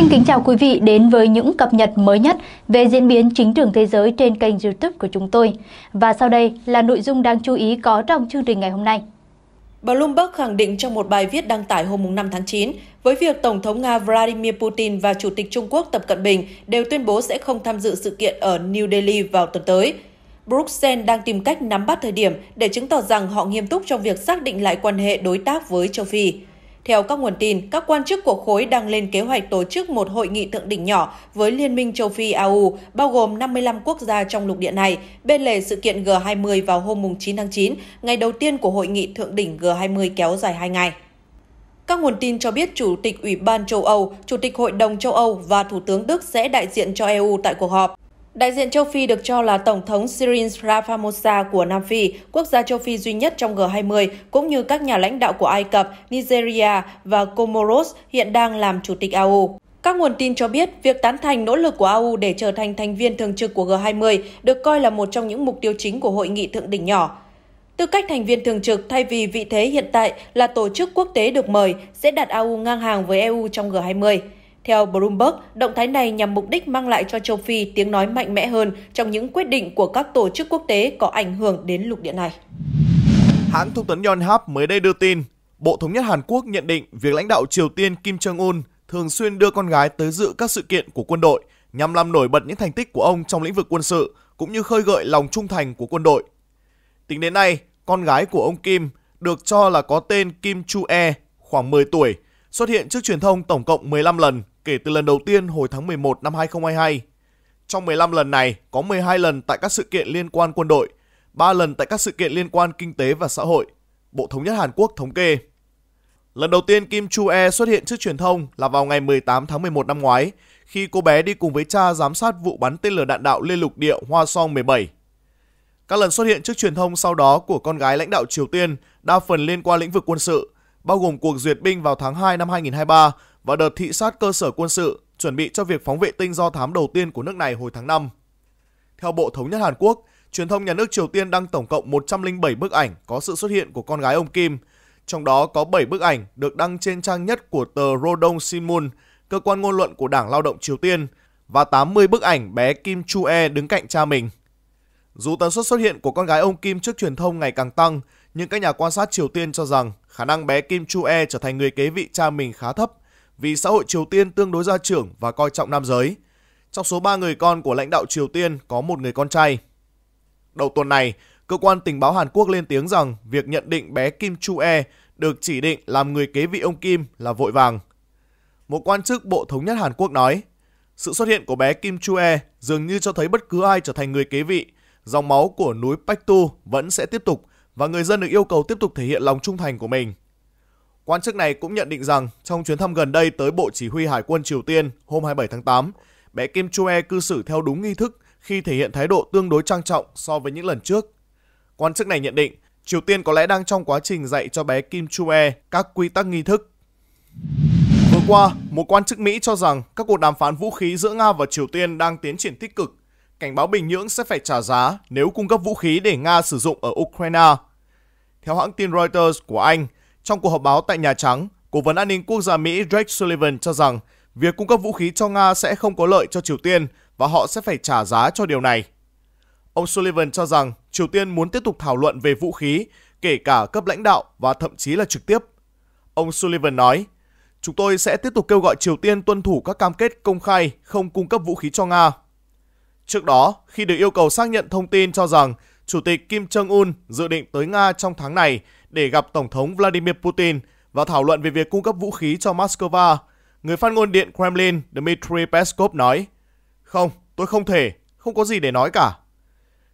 Xin kính chào quý vị đến với những cập nhật mới nhất về diễn biến chính trường thế giới trên kênh youtube của chúng tôi. Và sau đây là nội dung đáng chú ý có trong chương trình ngày hôm nay. Bloomberg khẳng định trong một bài viết đăng tải hôm 5 tháng 9, với việc Tổng thống Nga Vladimir Putin và Chủ tịch Trung Quốc Tập Cận Bình đều tuyên bố sẽ không tham dự sự kiện ở New Delhi vào tuần tới. Bruxelles đang tìm cách nắm bắt thời điểm để chứng tỏ rằng họ nghiêm túc trong việc xác định lại quan hệ đối tác với châu Phi. Theo các nguồn tin, các quan chức của khối đang lên kế hoạch tổ chức một hội nghị thượng đỉnh nhỏ với Liên minh châu Phi AU, bao gồm 55 quốc gia trong lục địa này, bên lề sự kiện G20 vào hôm 9 tháng 9, ngày đầu tiên của hội nghị thượng đỉnh G20 kéo dài 2 ngày. Các nguồn tin cho biết Chủ tịch Ủy ban châu Âu, Chủ tịch Hội đồng châu Âu và Thủ tướng Đức sẽ đại diện cho EU tại cuộc họp. Đại diện châu Phi được cho là Tổng thống Cyril Ramaphosa của Nam Phi, quốc gia châu Phi duy nhất trong G20, cũng như các nhà lãnh đạo của Ai Cập, Nigeria và Comoros hiện đang làm chủ tịch AU. Các nguồn tin cho biết, việc tán thành nỗ lực của AU để trở thành thành viên thường trực của G20 được coi là một trong những mục tiêu chính của hội nghị thượng đỉnh nhỏ. Tư cách thành viên thường trực thay vì vị thế hiện tại là tổ chức quốc tế được mời sẽ đặt AU ngang hàng với EU trong G20. Theo Bloomberg, động thái này nhằm mục đích mang lại cho châu Phi tiếng nói mạnh mẽ hơn trong những quyết định của các tổ chức quốc tế có ảnh hưởng đến lục địa này. Hãng thông tấn Yonhap mới đây đưa tin, Bộ Thống nhất Hàn Quốc nhận định việc lãnh đạo Triều Tiên Kim Jong-un thường xuyên đưa con gái tới dự các sự kiện của quân đội nhằm làm nổi bật những thành tích của ông trong lĩnh vực quân sự cũng như khơi gợi lòng trung thành của quân đội. Tính đến nay, con gái của ông Kim được cho là có tên Kim Chu E, khoảng 10 tuổi, xuất hiện trước truyền thông tổng cộng 15 lần kể từ lần đầu tiên hồi tháng 11 năm 2022. Trong 15 lần này, có 12 lần tại các sự kiện liên quan quân đội, 3 lần tại các sự kiện liên quan kinh tế và xã hội, Bộ Thống nhất Hàn Quốc thống kê. Lần đầu tiên Kim Chu-e xuất hiện trước truyền thông là vào ngày 18 tháng 11 năm ngoái, khi cô bé đi cùng với cha giám sát vụ bắn tên lửa đạn đạo liên lục địa Hoa Song 17. Các lần xuất hiện trước truyền thông sau đó của con gái lãnh đạo Triều Tiên đa phần liên quan lĩnh vực quân sự, bao gồm cuộc duyệt binh vào tháng 2 năm 2023 và đợt thị sát cơ sở quân sự chuẩn bị cho việc phóng vệ tinh do thám đầu tiên của nước này hồi tháng 5. Theo Bộ Thống nhất Hàn Quốc, truyền thông nhà nước Triều Tiên đăng tổng cộng 107 bức ảnh có sự xuất hiện của con gái ông Kim, trong đó có 7 bức ảnh được đăng trên trang nhất của tờ Rodong Sinmun, cơ quan ngôn luận của Đảng Lao động Triều Tiên, và 80 bức ảnh bé Kim Chu-e đứng cạnh cha mình. Dù tần suất xuất hiện của con gái ông Kim trước truyền thông ngày càng tăng, nhưng các nhà quan sát Triều Tiên cho rằng khả năng bé Kim Chu-e trở thành người kế vị cha mình khá thấp vì xã hội Triều Tiên tương đối gia trưởng và coi trọng nam giới. Trong số 3 người con của lãnh đạo Triều Tiên có một người con trai. Đầu tuần này, cơ quan tình báo Hàn Quốc lên tiếng rằng việc nhận định bé Kim Chu-e được chỉ định làm người kế vị ông Kim là vội vàng. Một quan chức Bộ Thống nhất Hàn Quốc nói, sự xuất hiện của bé Kim Chu-e dường như cho thấy bất cứ ai trở thành người kế vị, dòng máu của núi Tu vẫn sẽ tiếp tục và người dân được yêu cầu tiếp tục thể hiện lòng trung thành của mình. Quan chức này cũng nhận định rằng trong chuyến thăm gần đây tới Bộ Chỉ huy Hải quân Triều Tiên hôm 27 tháng 8, bé Kim Chue cư xử theo đúng nghi thức khi thể hiện thái độ tương đối trang trọng so với những lần trước. Quan chức này nhận định Triều Tiên có lẽ đang trong quá trình dạy cho bé Kim Chue các quy tắc nghi thức. Vừa qua, một quan chức Mỹ cho rằng các cuộc đàm phán vũ khí giữa Nga và Triều Tiên đang tiến triển tích cực, cảnh báo Bình Nhưỡng sẽ phải trả giá nếu cung cấp vũ khí để Nga sử dụng ở Ukraine. Theo hãng tin Reuters của Anh, trong cuộc họp báo tại Nhà Trắng, Cố vấn an ninh quốc gia Mỹ Jake Sullivan cho rằng việc cung cấp vũ khí cho Nga sẽ không có lợi cho Triều Tiên và họ sẽ phải trả giá cho điều này. Ông Sullivan cho rằng Triều Tiên muốn tiếp tục thảo luận về vũ khí, kể cả cấp lãnh đạo và thậm chí là trực tiếp. Ông Sullivan nói, chúng tôi sẽ tiếp tục kêu gọi Triều Tiên tuân thủ các cam kết công khai không cung cấp vũ khí cho Nga. Trước đó, khi được yêu cầu xác nhận thông tin cho rằng Chủ tịch Kim Jong-un dự định tới Nga trong tháng này để gặp Tổng thống Vladimir Putin và thảo luận về việc cung cấp vũ khí cho Moscow, người phát ngôn điện Kremlin Dmitry Peskov nói, Không, tôi không thể, không có gì để nói cả.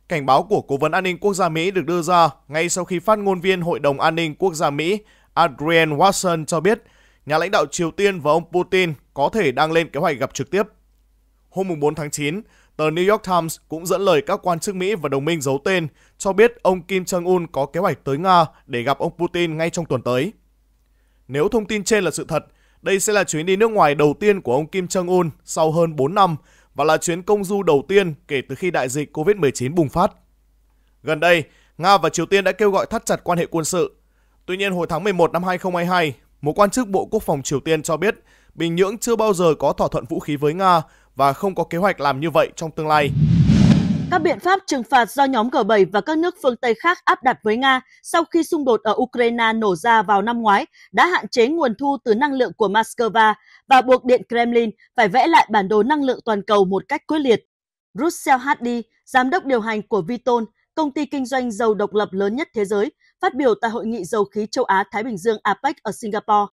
Cảnh báo của Cố vấn An ninh Quốc gia Mỹ được đưa ra ngay sau khi phát ngôn viên Hội đồng An ninh Quốc gia Mỹ Adrian Watson cho biết nhà lãnh đạo Triều Tiên và ông Putin có thể đang lên kế hoạch gặp trực tiếp. Hôm 4 tháng 9, Tờ New York Times cũng dẫn lời các quan chức Mỹ và đồng minh giấu tên cho biết ông Kim Jong-un có kế hoạch tới Nga để gặp ông Putin ngay trong tuần tới. Nếu thông tin trên là sự thật, đây sẽ là chuyến đi nước ngoài đầu tiên của ông Kim Jong-un sau hơn 4 năm và là chuyến công du đầu tiên kể từ khi đại dịch COVID-19 bùng phát. Gần đây, Nga và Triều Tiên đã kêu gọi thắt chặt quan hệ quân sự. Tuy nhiên, hồi tháng 11 năm 2022, một quan chức Bộ Quốc phòng Triều Tiên cho biết Bình Nhưỡng chưa bao giờ có thỏa thuận vũ khí với Nga và không có kế hoạch làm như vậy trong tương lai. Các biện pháp trừng phạt do nhóm G7 và các nước phương Tây khác áp đặt với Nga sau khi xung đột ở Ukraine nổ ra vào năm ngoái đã hạn chế nguồn thu từ năng lượng của Moscow và buộc Điện Kremlin phải vẽ lại bản đồ năng lượng toàn cầu một cách quyết liệt. Russell Hardy, giám đốc điều hành của Vitol, công ty kinh doanh dầu độc lập lớn nhất thế giới, phát biểu tại Hội nghị Dầu khí Châu Á-Thái Bình Dương APEC ở Singapore.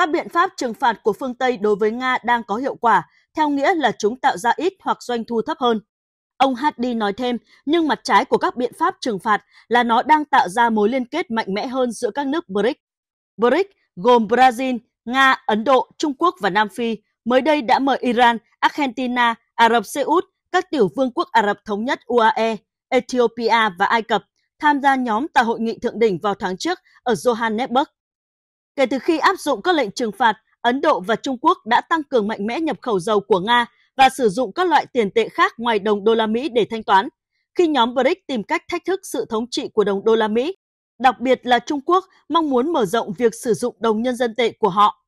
Các biện pháp trừng phạt của phương Tây đối với Nga đang có hiệu quả, theo nghĩa là chúng tạo ra ít hoặc doanh thu thấp hơn. Ông Hadi nói thêm, nhưng mặt trái của các biện pháp trừng phạt là nó đang tạo ra mối liên kết mạnh mẽ hơn giữa các nước BRICS. BRICS gồm Brazil, Nga, Ấn Độ, Trung Quốc và Nam Phi mới đây đã mời Iran, Argentina, Ả Rập Xê Út, các tiểu vương quốc Ả Rập Thống Nhất UAE, Ethiopia và Ai Cập tham gia nhóm tại hội nghị thượng đỉnh vào tháng trước ở Johannesburg. Kể từ khi áp dụng các lệnh trừng phạt, Ấn Độ và Trung Quốc đã tăng cường mạnh mẽ nhập khẩu dầu của Nga và sử dụng các loại tiền tệ khác ngoài đồng đô la Mỹ để thanh toán. Khi nhóm BRICS tìm cách thách thức sự thống trị của đồng đô la Mỹ, đặc biệt là Trung Quốc mong muốn mở rộng việc sử dụng đồng nhân dân tệ của họ.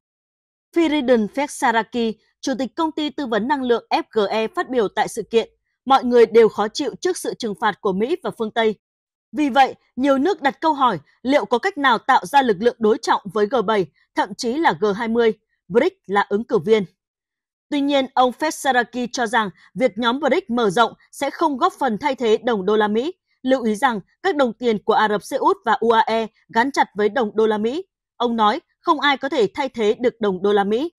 Firidun Fesaraki, chủ tịch công ty tư vấn năng lượng FGE phát biểu tại sự kiện, mọi người đều khó chịu trước sự trừng phạt của Mỹ và phương Tây. Vì vậy, nhiều nước đặt câu hỏi liệu có cách nào tạo ra lực lượng đối trọng với G7, thậm chí là G20, BRICS là ứng cử viên. Tuy nhiên, ông Fesaraki cho rằng việc nhóm BRICS mở rộng sẽ không góp phần thay thế đồng đô la Mỹ. Lưu ý rằng các đồng tiền của Ả Rập Xê Út và UAE gắn chặt với đồng đô la Mỹ. Ông nói không ai có thể thay thế được đồng đô la Mỹ.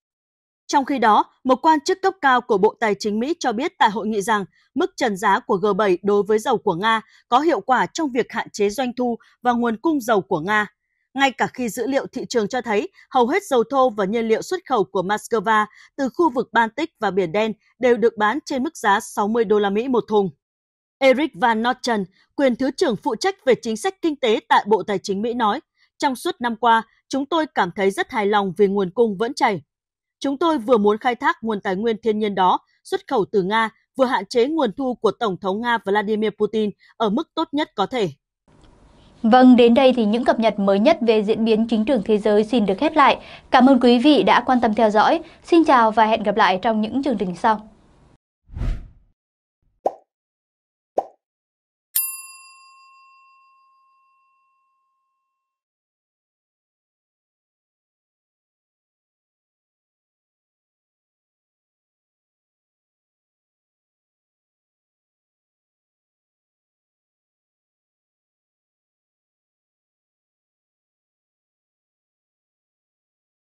Trong khi đó, một quan chức cấp cao của Bộ Tài chính Mỹ cho biết tại hội nghị rằng mức trần giá của G7 đối với dầu của Nga có hiệu quả trong việc hạn chế doanh thu và nguồn cung dầu của Nga. Ngay cả khi dữ liệu thị trường cho thấy hầu hết dầu thô và nhiên liệu xuất khẩu của Moscow từ khu vực Baltic và Biển Đen đều được bán trên mức giá 60 đô la Mỹ một thùng. Eric Van Norton, quyền thứ trưởng phụ trách về chính sách kinh tế tại Bộ Tài chính Mỹ nói, trong suốt năm qua, chúng tôi cảm thấy rất hài lòng vì nguồn cung vẫn chảy Chúng tôi vừa muốn khai thác nguồn tài nguyên thiên nhiên đó, xuất khẩu từ Nga, vừa hạn chế nguồn thu của Tổng thống Nga Vladimir Putin ở mức tốt nhất có thể. Vâng, đến đây thì những cập nhật mới nhất về diễn biến chính trường thế giới xin được khép lại. Cảm ơn quý vị đã quan tâm theo dõi. Xin chào và hẹn gặp lại trong những chương trình sau.